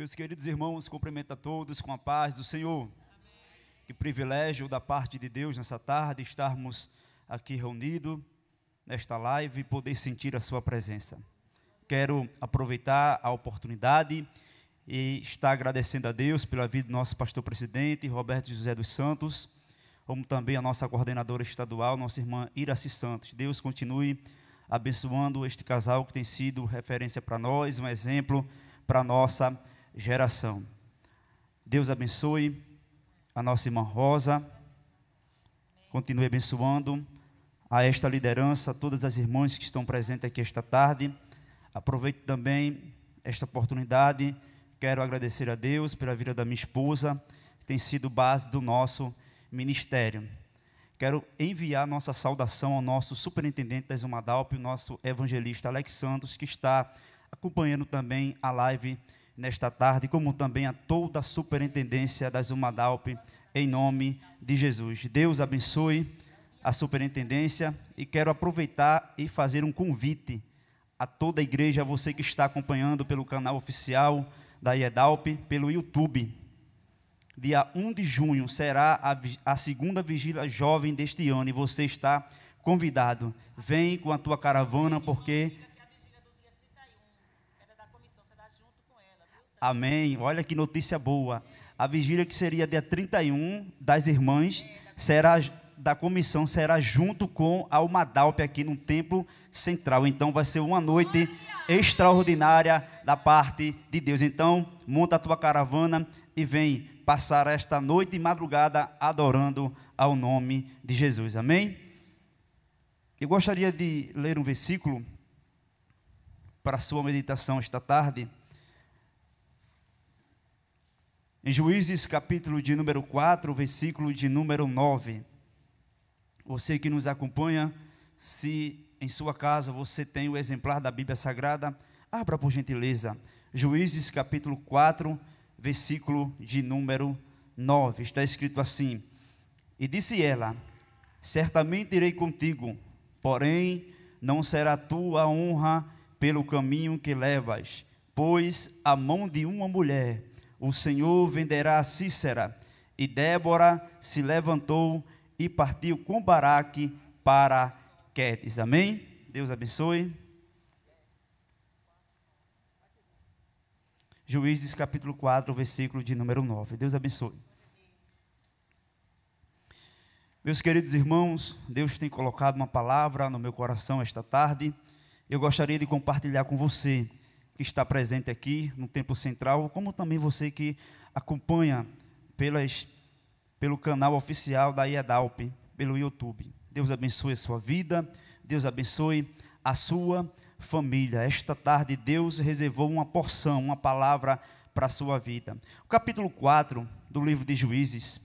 Meus queridos irmãos, cumprimento a todos com a paz do Senhor. Amém. Que privilégio da parte de Deus nessa tarde estarmos aqui reunidos nesta live e poder sentir a sua presença. Quero aproveitar a oportunidade e estar agradecendo a Deus pela vida do nosso pastor presidente, Roberto José dos Santos, como também a nossa coordenadora estadual, nossa irmã Iraci Santos. Deus continue abençoando este casal que tem sido referência para nós, um exemplo para a nossa geração. Deus abençoe a nossa irmã Rosa, continue abençoando a esta liderança, a todas as irmãs que estão presentes aqui esta tarde. Aproveito também esta oportunidade, quero agradecer a Deus pela vida da minha esposa, que tem sido base do nosso ministério. Quero enviar nossa saudação ao nosso superintendente da Zumadalp, o nosso evangelista Alex Santos, que está acompanhando também a live nesta tarde, como também a toda a superintendência da Umadalp, em nome de Jesus. Deus abençoe a superintendência e quero aproveitar e fazer um convite a toda a igreja, a você que está acompanhando pelo canal oficial da IEDALP, pelo YouTube. Dia 1 de junho será a, a segunda vigília jovem deste ano e você está convidado. Vem com a tua caravana, porque Amém. Olha que notícia boa. A vigília que seria dia 31 das irmãs será da comissão será junto com a Umadalp aqui no templo central. Então vai ser uma noite extraordinária da parte de Deus. Então, monta a tua caravana e vem passar esta noite e madrugada adorando ao nome de Jesus. Amém? Eu gostaria de ler um versículo para a sua meditação esta tarde. Em Juízes capítulo de número 4, versículo de número 9. Você que nos acompanha, se em sua casa você tem o exemplar da Bíblia Sagrada, abra por gentileza. Juízes capítulo 4, versículo de número 9. Está escrito assim: E disse ela: Certamente irei contigo, porém não será tua honra pelo caminho que levas, pois a mão de uma mulher o Senhor venderá Cícera. E Débora se levantou e partiu com Baraque para Quedes. Amém? Deus abençoe. Juízes capítulo 4, versículo de número 9. Deus abençoe. Meus queridos irmãos, Deus tem colocado uma palavra no meu coração esta tarde. Eu gostaria de compartilhar com você que está presente aqui no Templo Central, como também você que acompanha pelas, pelo canal oficial da IEDALP, pelo YouTube. Deus abençoe a sua vida, Deus abençoe a sua família. Esta tarde Deus reservou uma porção, uma palavra para a sua vida. O capítulo 4 do livro de Juízes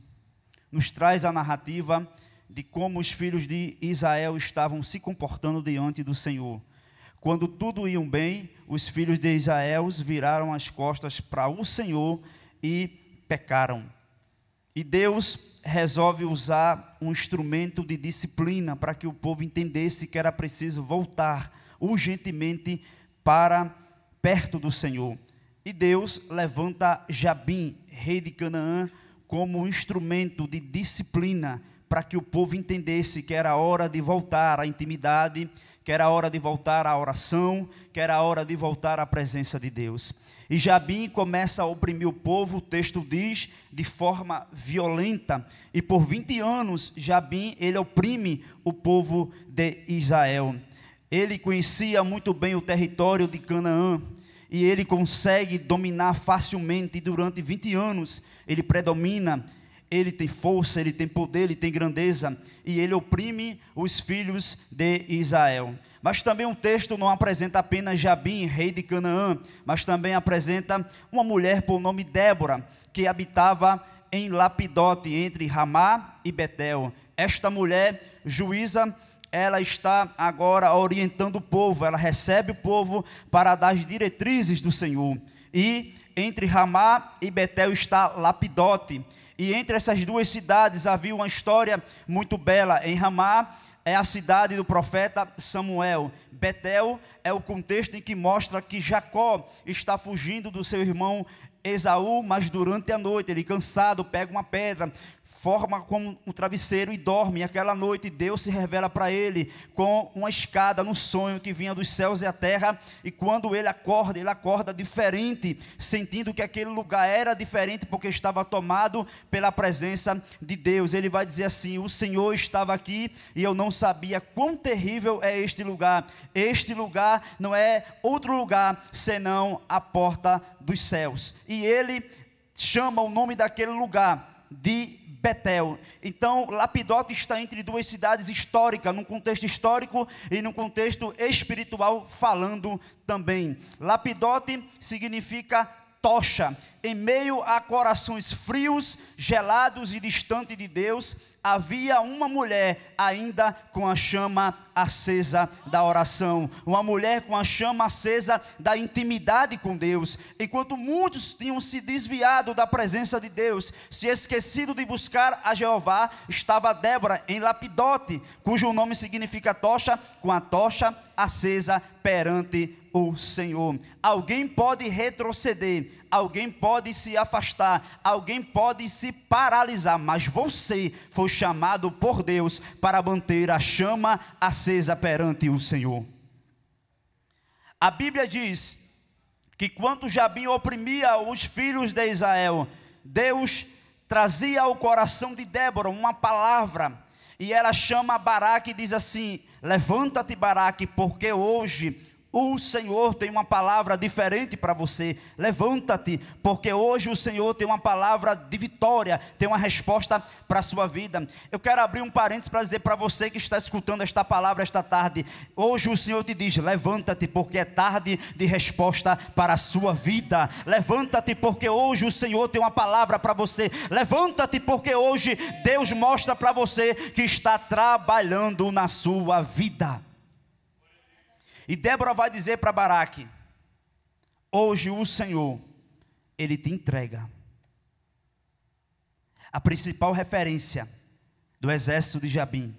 nos traz a narrativa de como os filhos de Israel estavam se comportando diante do Senhor. Quando tudo ia bem, os filhos de Israel viraram as costas para o Senhor e pecaram. E Deus resolve usar um instrumento de disciplina para que o povo entendesse que era preciso voltar urgentemente para perto do Senhor. E Deus levanta Jabim, rei de Canaã, como instrumento de disciplina para que o povo entendesse que era hora de voltar à intimidade que era a hora de voltar à oração, que era a hora de voltar à presença de Deus. E Jabim começa a oprimir o povo, o texto diz, de forma violenta, e por 20 anos Jabim ele oprime o povo de Israel. Ele conhecia muito bem o território de Canaã, e ele consegue dominar facilmente, e durante 20 anos ele predomina ele tem força, ele tem poder, ele tem grandeza e ele oprime os filhos de Israel. Mas também o um texto não apresenta apenas Jabim, rei de Canaã, mas também apresenta uma mulher por nome Débora, que habitava em Lapidote, entre Ramá e Betel. Esta mulher, juíza, ela está agora orientando o povo, ela recebe o povo para dar as diretrizes do Senhor. E entre Ramá e Betel está Lapidote. E entre essas duas cidades havia uma história muito bela. Em Ramá é a cidade do profeta Samuel. Betel é o contexto em que mostra que Jacó está fugindo do seu irmão Esaú, mas durante a noite, ele cansado, pega uma pedra, forma como um travesseiro e dorme. E aquela noite, Deus se revela para ele com uma escada no sonho que vinha dos céus e a terra. E quando ele acorda, ele acorda diferente, sentindo que aquele lugar era diferente porque estava tomado pela presença de Deus. Ele vai dizer assim: O Senhor estava aqui e eu não sabia quão terrível é este lugar. Este lugar não é outro lugar senão a porta dos céus. E e ele chama o nome daquele lugar de Betel. Então, Lapidote está entre duas cidades históricas, num contexto histórico e num contexto espiritual falando também. Lapidote significa tocha em meio a corações frios, gelados e distante de Deus, havia uma mulher ainda com a chama acesa da oração, uma mulher com a chama acesa da intimidade com Deus. Enquanto muitos tinham se desviado da presença de Deus, se esquecido de buscar a Jeová, estava Débora em Lapidote, cujo nome significa tocha, com a tocha acesa perante o Senhor. Alguém pode retroceder, alguém pode se afastar, alguém pode se paralisar, mas você foi chamado por Deus para manter a chama acesa perante o Senhor. A Bíblia diz que quando Jabim oprimia os filhos de Israel, Deus trazia ao coração de Débora uma palavra, e ela chama Baraque e diz assim: Levanta-te, Baraque, porque hoje o Senhor tem uma palavra diferente para você. Levanta-te, porque hoje o Senhor tem uma palavra de vitória, tem uma resposta para a sua vida. Eu quero abrir um parênteses para dizer para você que está escutando esta palavra esta tarde. Hoje o Senhor te diz: levanta-te, porque é tarde de resposta para a sua vida. Levanta-te, porque hoje o Senhor tem uma palavra para você. Levanta-te, porque hoje Deus mostra para você que está trabalhando na sua vida. E Débora vai dizer para Baraque: Hoje o Senhor, ele te entrega. A principal referência do exército de Jabim: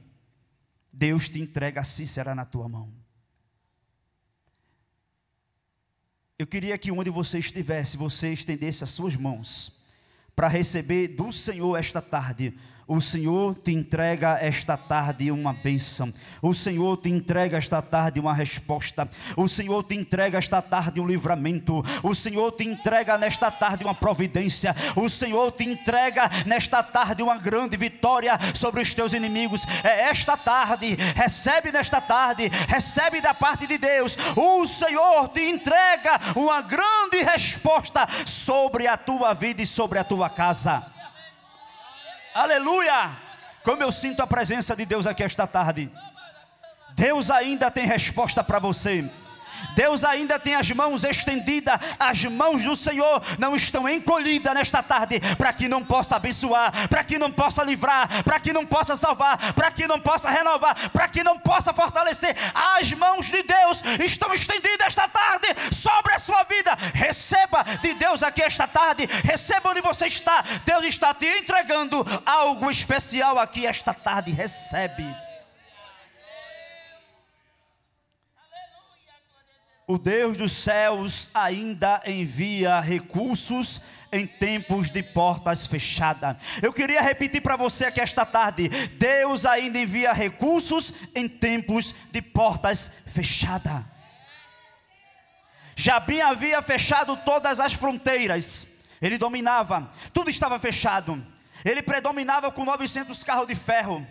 Deus te entrega a assim será na tua mão. Eu queria que onde você estivesse, você estendesse as suas mãos para receber do Senhor esta tarde o Senhor te entrega esta tarde uma bênção. O Senhor te entrega esta tarde uma resposta. O Senhor te entrega esta tarde um livramento. O Senhor te entrega nesta tarde uma providência. O Senhor te entrega nesta tarde uma grande vitória sobre os teus inimigos. É esta tarde, recebe nesta tarde, recebe da parte de Deus. O Senhor te entrega uma grande resposta sobre a tua vida e sobre a tua casa. Aleluia! Como eu sinto a presença de Deus aqui esta tarde. Deus ainda tem resposta para você. Deus ainda tem as mãos estendidas, as mãos do Senhor não estão encolhidas nesta tarde, para que não possa abençoar, para que não possa livrar, para que não possa salvar, para que não possa renovar, para que não possa fortalecer. As mãos de Deus estão estendidas esta tarde sobre a sua vida. Receba de Deus aqui esta tarde, receba onde você está. Deus está te entregando algo especial aqui esta tarde. Recebe. O Deus dos céus ainda envia recursos em tempos de portas fechadas. Eu queria repetir para você aqui esta tarde: Deus ainda envia recursos em tempos de portas fechadas. Jabim havia fechado todas as fronteiras, ele dominava, tudo estava fechado. Ele predominava com 900 carros de ferro.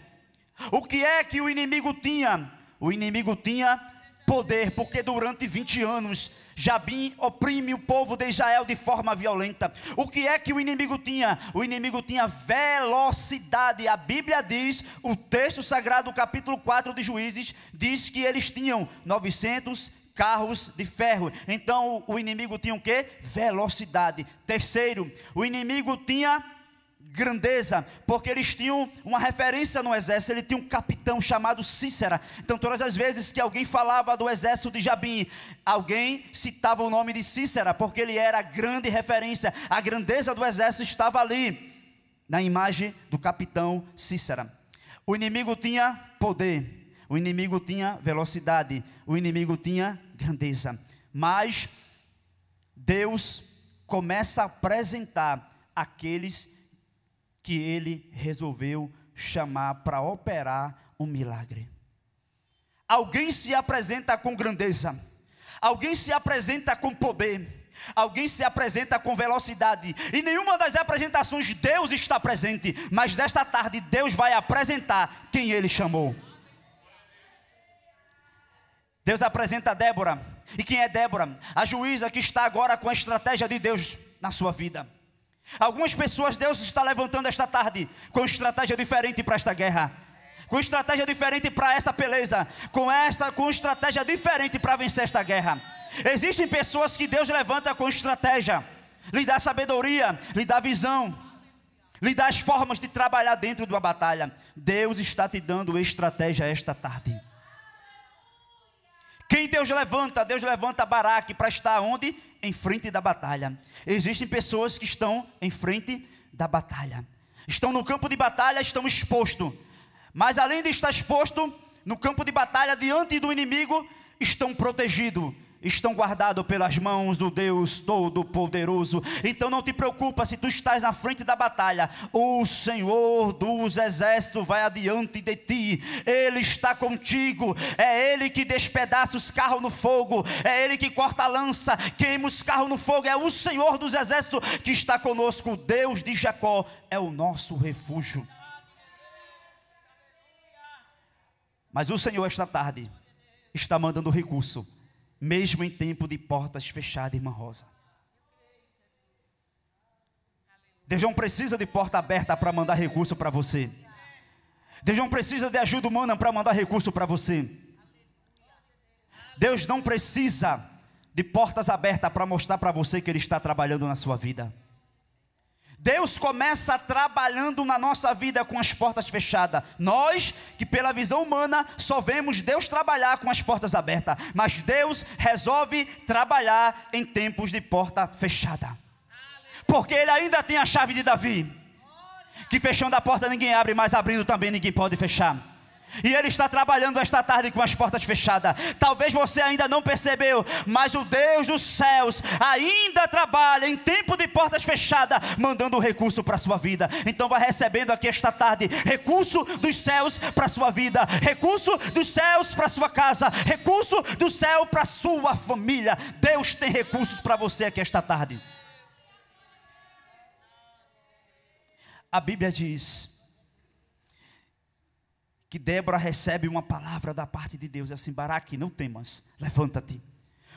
O que é que o inimigo tinha? O inimigo tinha poder, porque durante 20 anos Jabim oprime o povo de Israel de forma violenta. O que é que o inimigo tinha? O inimigo tinha velocidade. A Bíblia diz, o texto sagrado, capítulo 4 de Juízes, diz que eles tinham 900 carros de ferro. Então o inimigo tinha o quê? Velocidade. Terceiro, o inimigo tinha grandeza, porque eles tinham uma referência no exército, ele tinha um capitão chamado Cícera. Então, todas as vezes que alguém falava do exército de Jabim, alguém citava o nome de Cícera, porque ele era a grande referência, a grandeza do exército estava ali, na imagem do capitão Cícera. O inimigo tinha poder, o inimigo tinha velocidade, o inimigo tinha grandeza, mas Deus começa a apresentar aqueles que ele resolveu chamar para operar um milagre. Alguém se apresenta com grandeza, alguém se apresenta com poder, alguém se apresenta com velocidade, e nenhuma das apresentações Deus está presente, mas desta tarde Deus vai apresentar quem ele chamou. Deus apresenta Débora, e quem é Débora? A juíza que está agora com a estratégia de Deus na sua vida. Algumas pessoas Deus está levantando esta tarde com estratégia diferente para esta guerra, com estratégia diferente para essa beleza, com essa com estratégia diferente para vencer esta guerra. Existem pessoas que Deus levanta com estratégia, lhe dá sabedoria, lhe dá visão, lhe dá as formas de trabalhar dentro de uma batalha. Deus está te dando estratégia esta tarde. Quem Deus levanta? Deus levanta Baraque para estar onde? em frente da batalha. Existem pessoas que estão em frente da batalha. Estão no campo de batalha, estão expostos. Mas além de estar exposto no campo de batalha diante do inimigo, estão protegidos estão guardados pelas mãos do Deus Todo-Poderoso. Então não te preocupa se tu estás na frente da batalha. O Senhor dos Exércitos vai adiante de ti. Ele está contigo. É Ele que despedaça os carros no fogo. É Ele que corta a lança, queima os carros no fogo. É o Senhor dos Exércitos que está conosco. O Deus de Jacó é o nosso refúgio. Mas o Senhor esta tarde está mandando recurso mesmo em tempo de portas fechadas, irmã Rosa. Deus não precisa de porta aberta para mandar recurso para você. Deus não precisa de ajuda humana para mandar recurso para você. Deus não precisa de portas abertas para mostrar para você que Ele está trabalhando na sua vida. Deus começa trabalhando na nossa vida com as portas fechadas. Nós, que pela visão humana, só vemos Deus trabalhar com as portas abertas. Mas Deus resolve trabalhar em tempos de porta fechada. Porque Ele ainda tem a chave de Davi. Que fechando a porta ninguém abre, mas abrindo também ninguém pode fechar. E Ele está trabalhando esta tarde com as portas fechadas. Talvez você ainda não percebeu, mas o Deus dos céus ainda trabalha em tempo de portas fechadas, mandando recurso para a sua vida. Então vai recebendo aqui esta tarde recurso dos céus para a sua vida, recurso dos céus para a sua casa, recurso do céu para a sua família. Deus tem recursos para você aqui esta tarde. A Bíblia diz que Débora recebe uma palavra da parte de Deus, é assim: Baraque, não temas, levanta-te.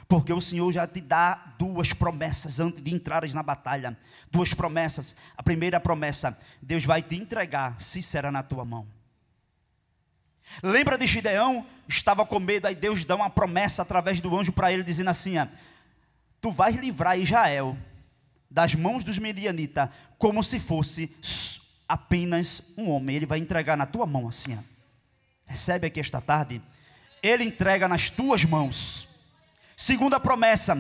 Porque o Senhor já te dá duas promessas antes de entrares na batalha. Duas promessas. A primeira promessa: Deus vai te entregar se será na tua mão. Lembra de Gideão? Estava com medo, aí Deus dá uma promessa através do anjo para ele, dizendo assim: ah, Tu vais livrar Israel das mãos dos medianitas, como se fosse apenas um homem. Ele vai entregar na tua mão assim. Ó recebe aqui esta tarde, ele entrega nas tuas mãos. Segunda promessa,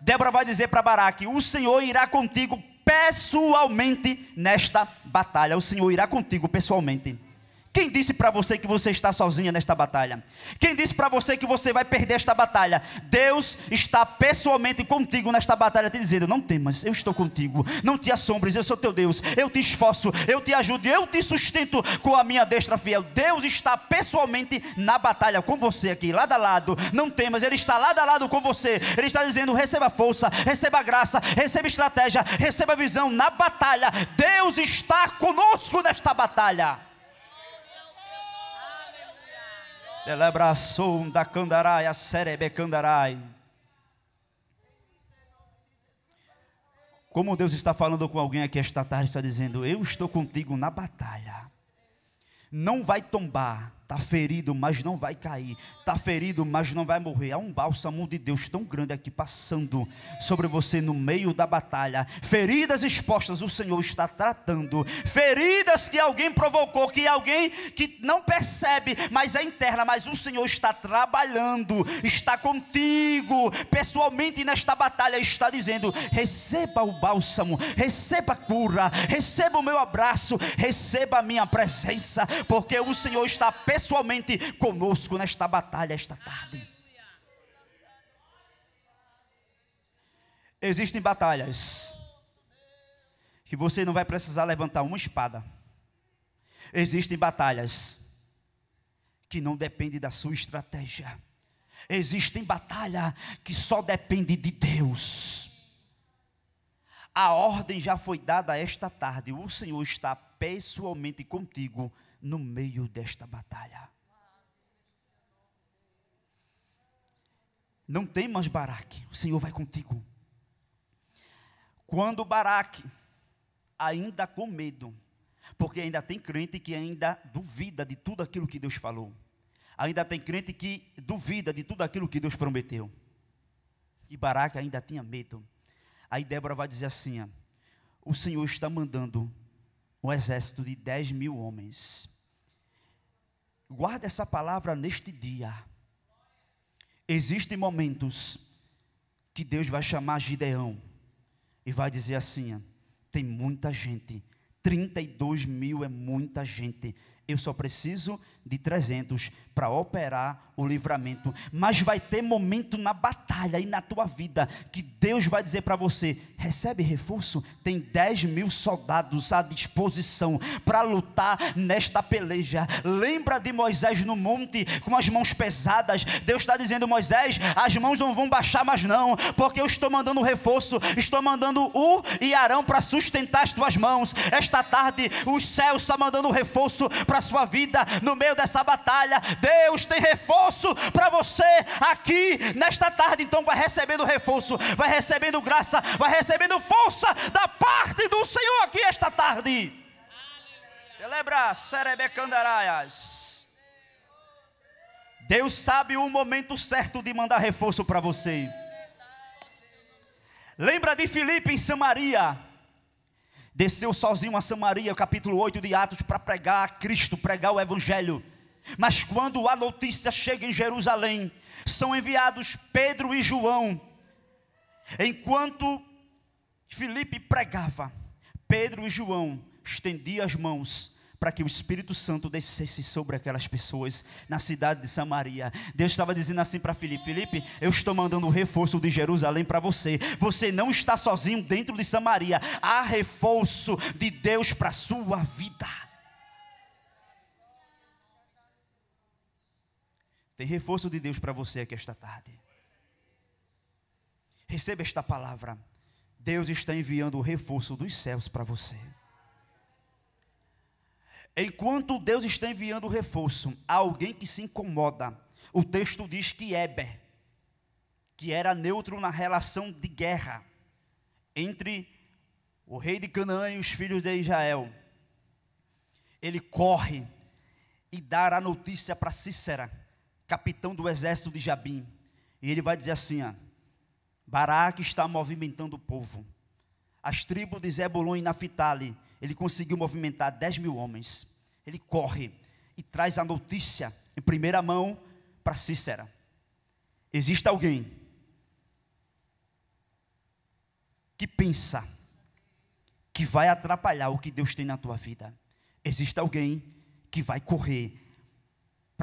Débora vai dizer para Baraque: O Senhor irá contigo pessoalmente nesta batalha. O Senhor irá contigo pessoalmente. Quem disse para você que você está sozinha nesta batalha? Quem disse para você que você vai perder esta batalha? Deus está pessoalmente contigo nesta batalha, te dizendo: Não temas, eu estou contigo. Não te assombres, eu sou teu Deus. Eu te esforço, eu te ajudo, eu te sustento com a minha destra fiel. Deus está pessoalmente na batalha com você aqui, lado a lado. Não temas, Ele está lado a lado com você. Ele está dizendo: Receba força, receba graça, receba estratégia, receba visão na batalha. Deus está conosco nesta batalha. da candarai, a cerebe candarai. Como Deus está falando com alguém aqui esta tarde, está dizendo: Eu estou contigo na batalha. Não vai tombar, Está ferido, mas não vai cair. Está ferido, mas não vai morrer. Há um bálsamo de Deus tão grande aqui passando sobre você no meio da batalha. Feridas expostas, o Senhor está tratando. Feridas que alguém provocou, que alguém que não percebe, mas é interna. Mas o Senhor está trabalhando, está contigo, pessoalmente nesta batalha. Está dizendo: receba o bálsamo, receba a cura, receba o meu abraço, receba a minha presença, porque o Senhor está pessoalmente pessoalmente conosco nesta batalha, esta tarde. Existem batalhas que você não vai precisar levantar uma espada. Existem batalhas que não dependem da sua estratégia. Existem batalhas que só dependem de Deus. A ordem já foi dada esta tarde. O Senhor está pessoalmente contigo no meio desta batalha. Não tem mais Baraque, o Senhor vai contigo. Quando Baraque, ainda com medo, porque ainda tem crente que ainda duvida de tudo aquilo que Deus falou, ainda tem crente que duvida de tudo aquilo que Deus prometeu. E Baraque ainda tinha medo. Aí Débora vai dizer assim: ó, O Senhor está mandando um exército de 10 mil homens. Guarda essa palavra neste dia. Existem momentos que Deus vai chamar Gideão e vai dizer assim: tem muita gente, 32 mil é muita gente, eu só preciso de 300 para operar o livramento. Mas vai ter momento na batalha e na tua vida que Deus vai dizer para você: recebe reforço, tem 10 mil soldados à disposição para lutar nesta peleja. Lembra de Moisés no monte com as mãos pesadas? Deus está dizendo: Moisés, as mãos não vão baixar mais, não, porque eu estou mandando reforço, estou mandando U e Arão para sustentar as tuas mãos. Esta tarde, os céus estão mandando reforço para a sua vida no meio dessa batalha. Deus tem reforço para você aqui nesta tarde. Então vai recebendo reforço, vai recebendo graça, vai recebendo força da parte do Senhor aqui esta tarde. Celebra Serebecandaraias. Deus sabe o momento certo de mandar reforço para você. Lembra de Filipe em Samaria? Desceu sozinho a Samaria, capítulo 8 de Atos, para pregar a Cristo, pregar o Evangelho. Mas quando a notícia chega em Jerusalém, são enviados Pedro e João. Enquanto Filipe pregava, Pedro e João estendiam as mãos para que o Espírito Santo descesse sobre aquelas pessoas na cidade de Samaria. Deus estava dizendo assim para Filipe: Filipe, eu estou mandando o reforço de Jerusalém para você. Você não está sozinho dentro de Samaria. Há reforço de Deus para a sua vida. Tem reforço de Deus para você aqui esta tarde. Receba esta palavra. Deus está enviando o reforço dos céus para você. Enquanto Deus está enviando o reforço a alguém que se incomoda, o texto diz que Eber, que era neutro na relação de guerra entre o rei de Canaã e os filhos de Israel, ele corre e dá a notícia para Cícera capitão do exército de Jabim. E ele vai dizer assim: ó, Baraque está movimentando o povo. As tribos de Zebulon e Naftali, ele conseguiu movimentar 10 mil homens. Ele corre e traz a notícia em primeira mão para Cícera. Existe alguém que pensa que vai atrapalhar o que Deus tem na tua vida. Existe alguém que vai correr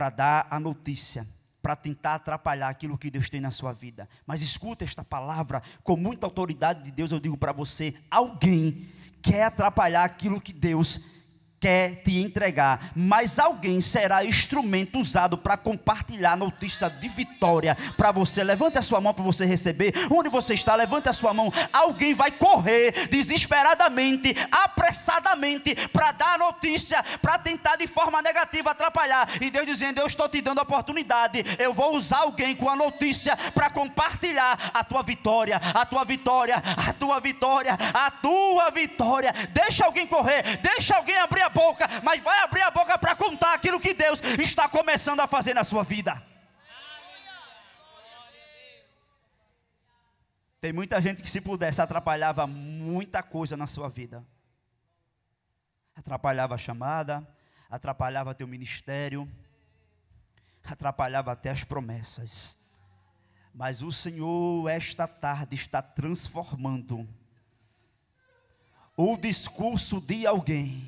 para dar a notícia, para tentar atrapalhar aquilo que Deus tem na sua vida. Mas escuta esta palavra, com muita autoridade de Deus, eu digo para você: alguém quer atrapalhar aquilo que Deus tem quer te entregar, mas alguém será instrumento usado para compartilhar a notícia de vitória para você. Levante a sua mão para você receber. Onde você está, levante a sua mão. Alguém vai correr desesperadamente, apressadamente para dar a notícia, para tentar de forma negativa atrapalhar. E Deus dizendo: Eu estou te dando a oportunidade. Eu vou usar alguém com a notícia para compartilhar a tua vitória, a tua vitória, a tua vitória, a tua vitória. Deixa alguém correr, deixa alguém abrir a boca, mas vai abrir a boca para contar aquilo que Deus está começando a fazer na sua vida. Tem muita gente que, se pudesse, atrapalhava muita coisa na sua vida. Atrapalhava a chamada, atrapalhava teu ministério, atrapalhava até as promessas. Mas o Senhor, esta tarde, está transformando o discurso de alguém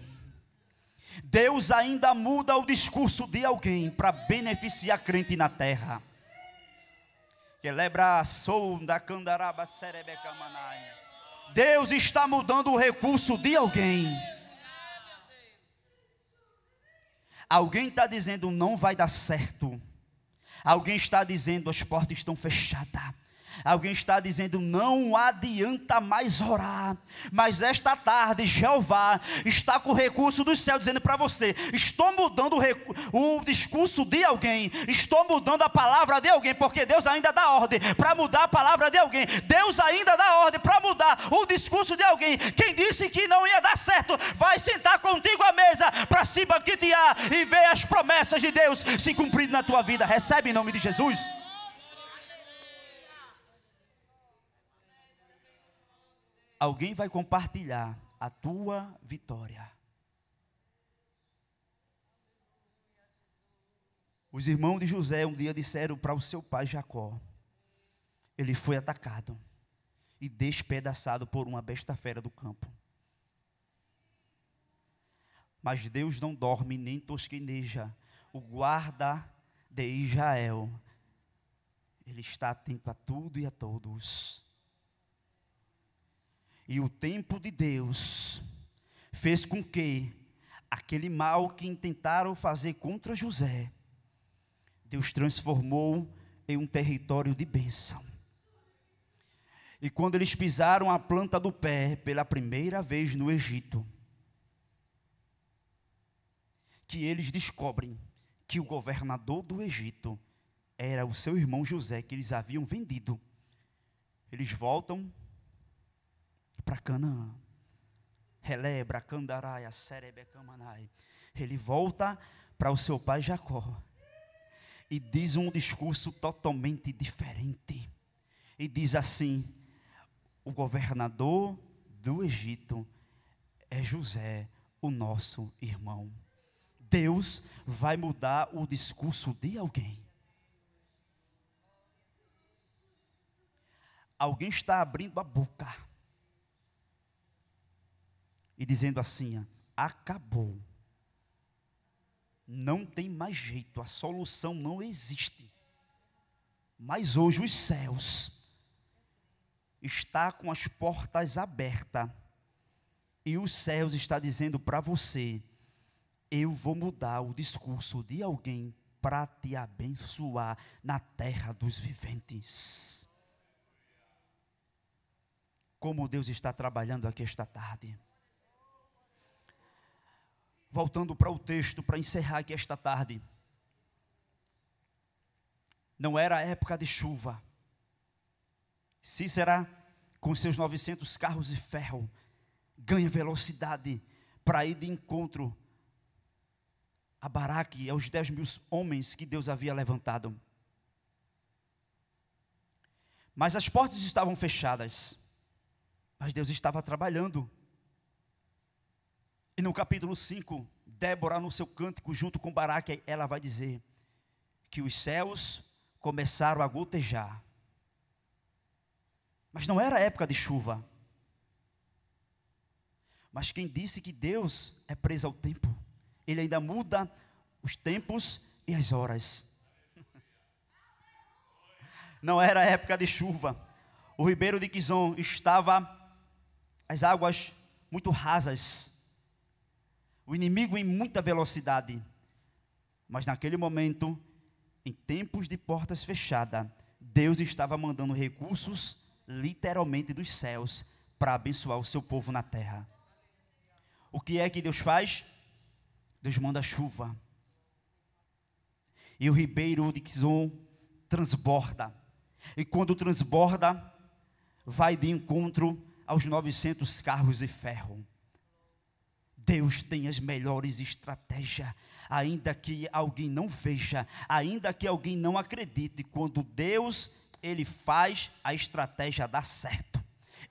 Deus ainda muda o discurso de alguém para beneficiar crente na terra. Deus está mudando o recurso de alguém. Alguém está dizendo não vai dar certo. Alguém está dizendo as portas estão fechadas. Alguém está dizendo: não adianta mais orar. Mas esta tarde, Jeová está com o recurso do céu, dizendo para você: estou mudando o, o, discurso de alguém, estou mudando a palavra de alguém, porque Deus ainda dá ordem para mudar a palavra de alguém. Deus ainda dá ordem para mudar o discurso de alguém. Quem disse que não ia dar certo, vai sentar contigo à mesa para se banquetear e ver as promessas de Deus se cumprindo na tua vida. Recebe em nome de Jesus. alguém vai compartilhar a tua vitória. Os irmãos de José um dia disseram para o seu pai Jacó: ele foi atacado e despedaçado por uma besta fera do campo. Mas Deus não dorme nem tosqueneja. O guarda de Israel, ele está atento a tudo e a todos. E o tempo de Deus fez com que aquele mal que intentaram fazer contra José, Deus transformou em um território de bênção. E quando eles pisaram a planta do pé pela primeira vez no Egito, que eles descobrem que o governador do Egito era o seu irmão José, que eles haviam vendido. Eles voltam para Canaã. Relebra, Candaraia, Serebe, Camanai. Ele volta para o seu pai Jacó e diz um discurso totalmente diferente. E diz assim: O governador do Egito é José, o nosso irmão. Deus vai mudar o discurso de alguém. Alguém está abrindo a boca e dizendo assim: acabou. Não tem mais jeito, a solução não existe. Mas hoje os céus está com as portas abertas. E os céus está dizendo para você: eu vou mudar o discurso de alguém para te abençoar na terra dos viventes. Como Deus está trabalhando aqui esta tarde voltando para o texto para encerrar aqui esta tarde. Não era época de chuva. Cícera, com seus 900 carros de ferro, ganha velocidade para ir de encontro a Baraque, aos 10 mil homens que Deus havia levantado. Mas as portas estavam fechadas, mas Deus estava trabalhando e no capítulo 5, Débora, no seu cântico, junto com Baraque, ela vai dizer que os céus começaram a gotejar. Mas não era época de chuva. Mas quem disse que Deus é preso ao tempo? Ele ainda muda os tempos e as horas. Não era época de chuva. O ribeiro de Quizon estava as águas muito rasas o inimigo em muita velocidade. Mas naquele momento, em tempos de portas fechadas, Deus estava mandando recursos literalmente dos céus para abençoar o seu povo na terra. O que é que Deus faz? Deus manda chuva. E o ribeiro de Kizom transborda. E quando transborda, vai de encontro aos 900 carros de ferro. Deus tem as melhores estratégias. Ainda que alguém não veja, ainda que alguém não acredite, quando Deus ele faz, a estratégia dá certo.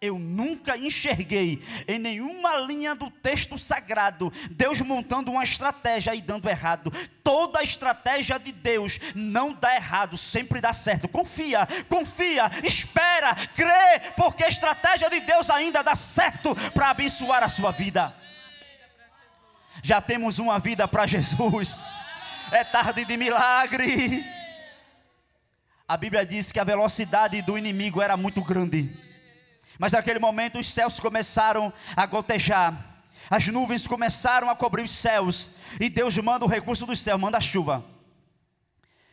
Eu nunca enxerguei em nenhuma linha do texto sagrado Deus montando uma estratégia e dando errado. Toda a estratégia de Deus não dá errado, sempre dá certo. Confia, confia, espera, crê, porque a estratégia de Deus ainda dá certo para abençoar a sua vida já temos uma vida para Jesus. É tarde de milagre. A Bíblia diz que a velocidade do inimigo era muito grande. Mas naquele momento os céus começaram a gotejar. As nuvens começaram a cobrir os céus. E Deus manda o recurso do céu, manda a chuva.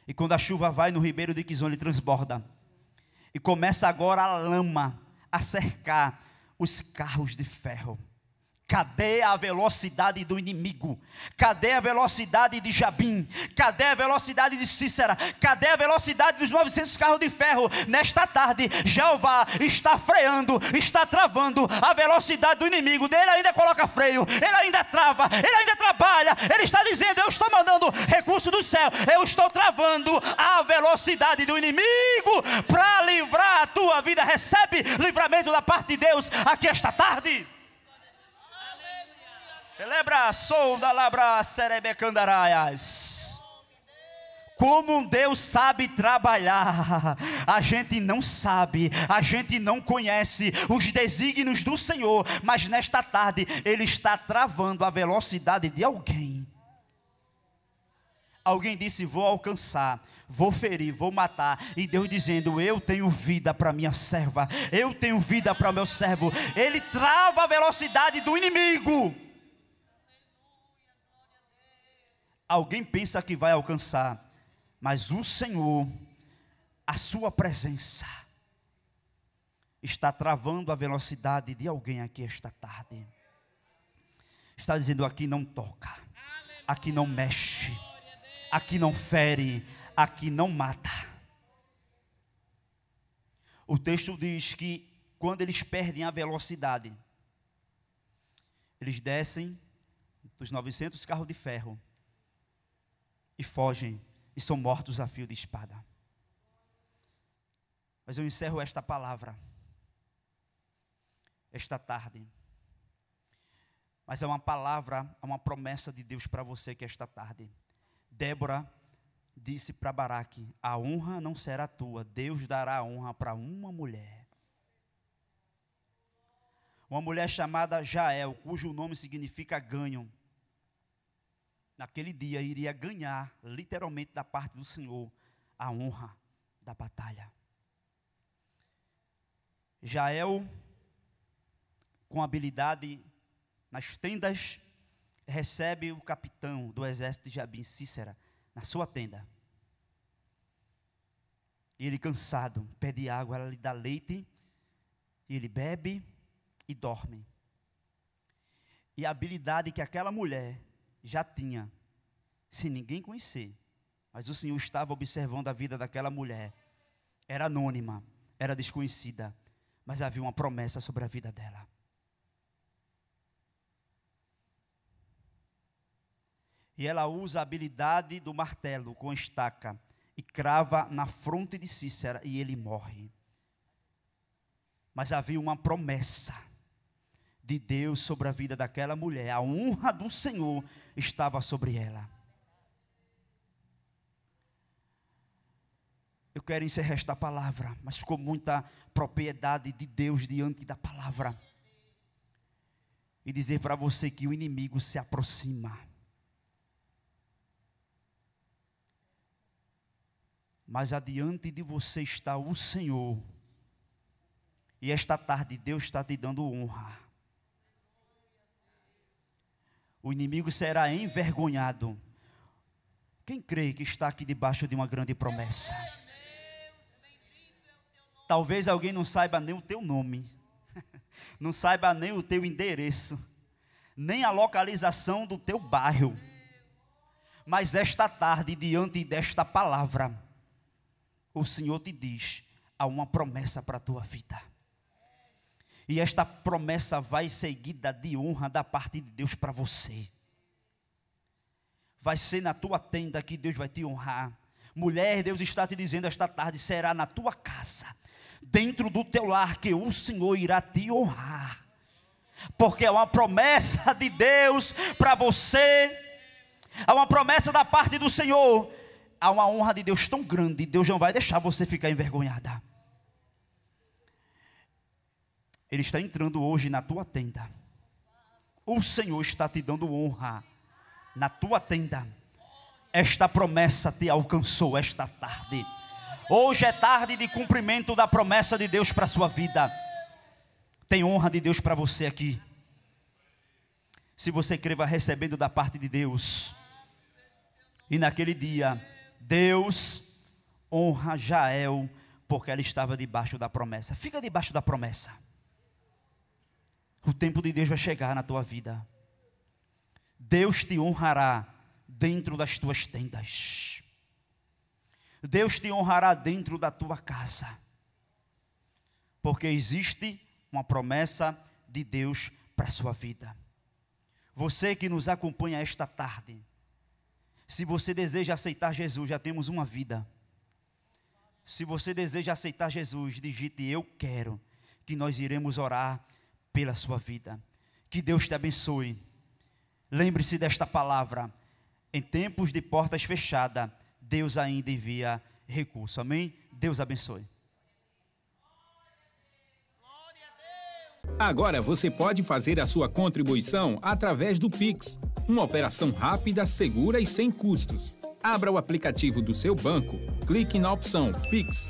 E quando a chuva vai no ribeiro de Quizon, ele transborda. E começa agora a lama a cercar os carros de ferro. Cadê a velocidade do inimigo? Cadê a velocidade de Jabim? Cadê a velocidade de Cícera? Cadê a velocidade dos 900 carros de ferro? Nesta tarde, Jeová está freando, está travando a velocidade do inimigo. Ele ainda coloca freio, ele ainda trava, ele ainda trabalha. Ele está dizendo: Eu estou mandando recurso do céu, eu estou travando a velocidade do inimigo para livrar a tua vida. Recebe livramento da parte de Deus aqui esta tarde. Celebra, sonda, labra, candaraias. Como um Deus sabe trabalhar, a gente não sabe, a gente não conhece os desígnios do Senhor, mas nesta tarde Ele está travando a velocidade de alguém. Alguém disse: Vou alcançar, vou ferir, vou matar. E Deus dizendo: Eu tenho vida para minha serva, eu tenho vida para meu servo. Ele trava a velocidade do inimigo. alguém pensa que vai alcançar, mas o Senhor, a Sua presença, está travando a velocidade de alguém aqui esta tarde. Está dizendo: aqui não toca, aqui não mexe, aqui não fere, aqui não mata. O texto diz que quando eles perdem a velocidade, eles descem dos 900 carros de ferro e fogem e são mortos a fio de espada. Mas eu encerro esta palavra, esta tarde. Mas é uma palavra, é uma promessa de Deus para você que esta tarde. Débora disse para Baraque: A honra não será tua, Deus dará a honra para uma mulher. Uma mulher chamada Jael, cujo nome significa ganho naquele dia iria ganhar, literalmente, da parte do Senhor, a honra da batalha. Jael, com habilidade nas tendas, recebe o capitão do exército de Jabim, Cícera, na sua tenda. E ele, cansado, pede água, ela lhe dá leite, e ele bebe e dorme. E a habilidade que aquela mulher já tinha, sem ninguém conhecer. Mas o Senhor estava observando a vida daquela mulher. Era anônima, era desconhecida, mas havia uma promessa sobre a vida dela. E ela usa a habilidade do martelo com estaca e crava na fronte de Cícera e ele morre. Mas havia uma promessa de Deus sobre a vida daquela mulher. A honra do Senhor estava sobre ela. Eu quero encerrar esta palavra, mas com muita propriedade de Deus diante da palavra. E dizer para você que o inimigo se aproxima. Mas adiante de você está o Senhor. E esta tarde Deus está te dando honra o inimigo será envergonhado. Quem crê que está aqui debaixo de uma grande promessa? Talvez alguém não saiba nem o teu nome, não saiba nem o teu endereço, nem a localização do teu bairro. Mas esta tarde, diante desta palavra, o Senhor te diz: há uma promessa para a tua vida. E esta promessa vai seguida de honra da parte de Deus para você. Vai ser na tua tenda que Deus vai te honrar. Mulher, Deus está te dizendo esta tarde: será na tua casa, dentro do teu lar, que o Senhor irá te honrar. Porque é uma promessa de Deus para você, é uma promessa da parte do Senhor. Há uma honra de Deus tão grande, Deus não vai deixar você ficar envergonhada. Ele está entrando hoje na tua tenda. O Senhor está te dando honra na tua tenda. Esta promessa te alcançou esta tarde. Hoje é tarde de cumprimento da promessa de Deus para a sua vida. Tem honra de Deus para você aqui. Se você crê, vai recebendo da parte de Deus. E naquele dia, Deus honra Jael, porque ela estava debaixo da promessa. Fica debaixo da promessa. O tempo de Deus vai chegar na tua vida. Deus te honrará dentro das tuas tendas. Deus te honrará dentro da tua casa. Porque existe uma promessa de Deus para a sua vida. Você que nos acompanha esta tarde, se você deseja aceitar Jesus, já temos uma vida. Se você deseja aceitar Jesus, digite eu quero, que nós iremos orar pela sua vida. Que Deus te abençoe. Lembre-se desta palavra. Em tempos de portas fechadas, Deus ainda envia recurso. Amém? Deus abençoe. Agora você pode fazer a sua contribuição através do Pix, uma operação rápida, segura e sem custos. Abra o aplicativo do seu banco, clique na opção Pix